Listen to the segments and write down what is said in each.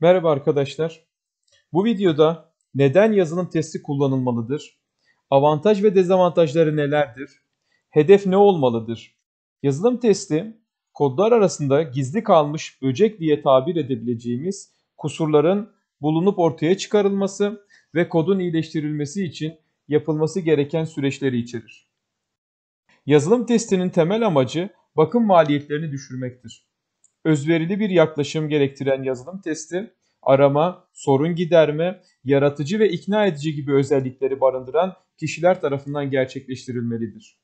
Merhaba arkadaşlar. Bu videoda neden yazılım testi kullanılmalıdır? Avantaj ve dezavantajları nelerdir? Hedef ne olmalıdır? Yazılım testi kodlar arasında gizli kalmış böcek diye tabir edebileceğimiz kusurların bulunup ortaya çıkarılması ve kodun iyileştirilmesi için yapılması gereken süreçleri içerir. Yazılım testinin temel amacı bakım maliyetlerini düşürmektir özverili bir yaklaşım gerektiren yazılım testi, arama, sorun giderme, yaratıcı ve ikna edici gibi özellikleri barındıran kişiler tarafından gerçekleştirilmelidir.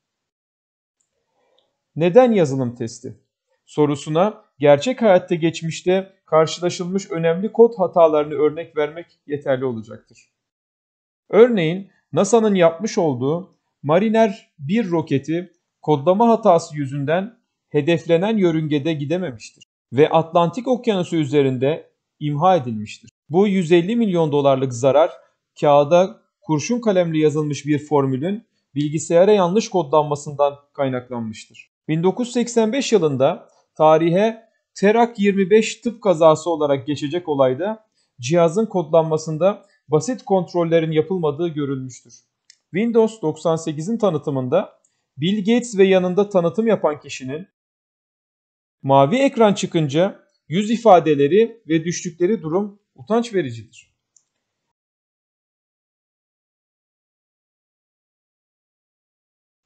Neden yazılım testi? Sorusuna gerçek hayatta geçmişte karşılaşılmış önemli kod hatalarını örnek vermek yeterli olacaktır. Örneğin NASA'nın yapmış olduğu Mariner 1 roketi kodlama hatası yüzünden hedeflenen yörüngede gidememiştir ve Atlantik Okyanusu üzerinde imha edilmiştir. Bu 150 milyon dolarlık zarar kağıda kurşun kalemle yazılmış bir formülün bilgisayara yanlış kodlanmasından kaynaklanmıştır. 1985 yılında tarihe Terak 25 tıp kazası olarak geçecek olayda cihazın kodlanmasında basit kontrollerin yapılmadığı görülmüştür. Windows 98'in tanıtımında Bill Gates ve yanında tanıtım yapan kişinin Mavi ekran çıkınca yüz ifadeleri ve düştükleri durum utanç vericidir.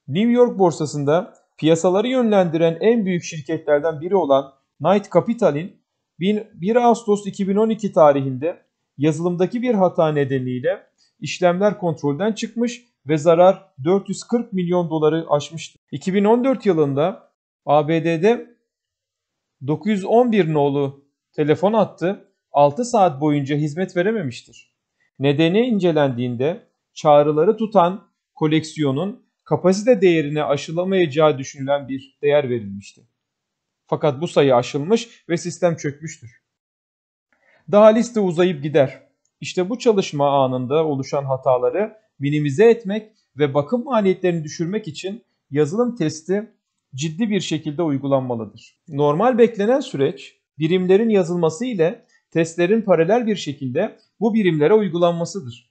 New York borsasında piyasaları yönlendiren en büyük şirketlerden biri olan Knight Capital'in 1 Ağustos 2012 tarihinde yazılımdaki bir hata nedeniyle işlemler kontrolden çıkmış ve zarar 440 milyon doları aşmıştı. 2014 yılında ABD'de 911 nolu telefon attı, 6 saat boyunca hizmet verememiştir. Nedeni incelendiğinde çağrıları tutan koleksiyonun kapasite değerine aşılamayacağı düşünülen bir değer verilmişti. Fakat bu sayı aşılmış ve sistem çökmüştür. Daha liste uzayıp gider. İşte bu çalışma anında oluşan hataları minimize etmek ve bakım maliyetlerini düşürmek için yazılım testi ciddi bir şekilde uygulanmalıdır. Normal beklenen süreç birimlerin yazılması ile testlerin paralel bir şekilde bu birimlere uygulanmasıdır.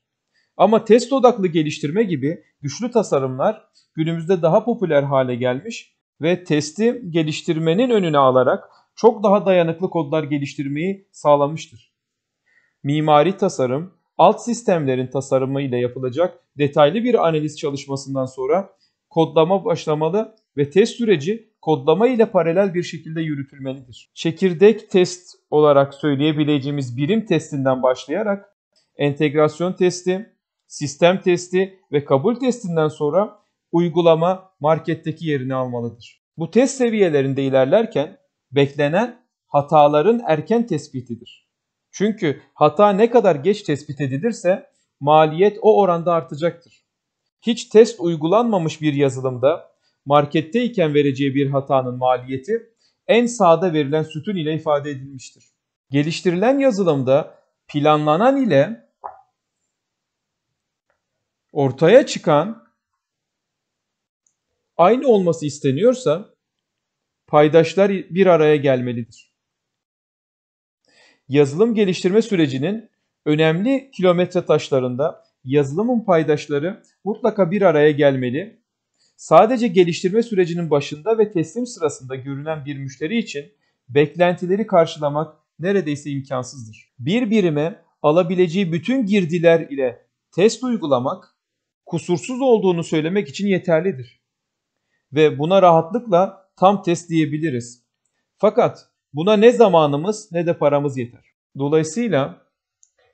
Ama test odaklı geliştirme gibi güçlü tasarımlar günümüzde daha popüler hale gelmiş ve testi geliştirmenin önüne alarak çok daha dayanıklı kodlar geliştirmeyi sağlamıştır. Mimari tasarım, alt sistemlerin tasarımı ile yapılacak detaylı bir analiz çalışmasından sonra kodlama başlamalı ve test süreci kodlama ile paralel bir şekilde yürütülmelidir. Çekirdek test olarak söyleyebileceğimiz birim testinden başlayarak entegrasyon testi, sistem testi ve kabul testinden sonra uygulama marketteki yerini almalıdır. Bu test seviyelerinde ilerlerken beklenen hataların erken tespitidir. Çünkü hata ne kadar geç tespit edilirse maliyet o oranda artacaktır hiç test uygulanmamış bir yazılımda marketteyken vereceği bir hatanın maliyeti en sağda verilen sütun ile ifade edilmiştir. Geliştirilen yazılımda planlanan ile ortaya çıkan aynı olması isteniyorsa paydaşlar bir araya gelmelidir. Yazılım geliştirme sürecinin önemli kilometre taşlarında yazılımın paydaşları mutlaka bir araya gelmeli. Sadece geliştirme sürecinin başında ve teslim sırasında görünen bir müşteri için beklentileri karşılamak neredeyse imkansızdır. Bir birime alabileceği bütün girdiler ile test uygulamak kusursuz olduğunu söylemek için yeterlidir. Ve buna rahatlıkla tam test diyebiliriz. Fakat buna ne zamanımız ne de paramız yeter. Dolayısıyla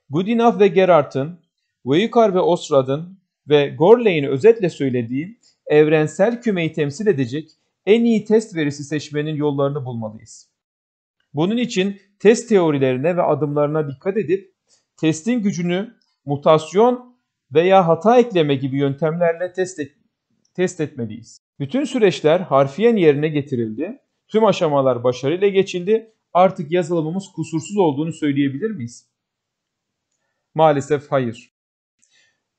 Goodenough ve Gerard'ın Weikar ve Osrad'ın ve Gorley'in özetle söylediği evrensel kümeyi temsil edecek en iyi test verisi seçmenin yollarını bulmalıyız. Bunun için test teorilerine ve adımlarına dikkat edip testin gücünü mutasyon veya hata ekleme gibi yöntemlerle test, et, test etmeliyiz. Bütün süreçler harfiyen yerine getirildi. Tüm aşamalar başarıyla geçildi. Artık yazılımımız kusursuz olduğunu söyleyebilir miyiz? Maalesef hayır.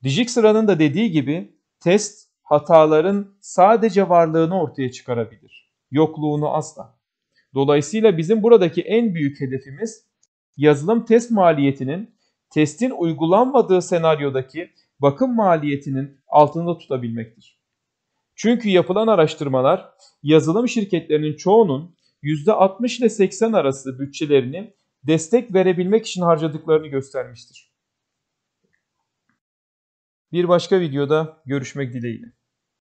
Dijkstra'nın da dediği gibi test hataların sadece varlığını ortaya çıkarabilir. Yokluğunu asla. Dolayısıyla bizim buradaki en büyük hedefimiz yazılım test maliyetinin testin uygulanmadığı senaryodaki bakım maliyetinin altında tutabilmektir. Çünkü yapılan araştırmalar yazılım şirketlerinin çoğunun %60 ile 80 arası bütçelerini destek verebilmek için harcadıklarını göstermiştir. Bir başka videoda görüşmek dileğiyle.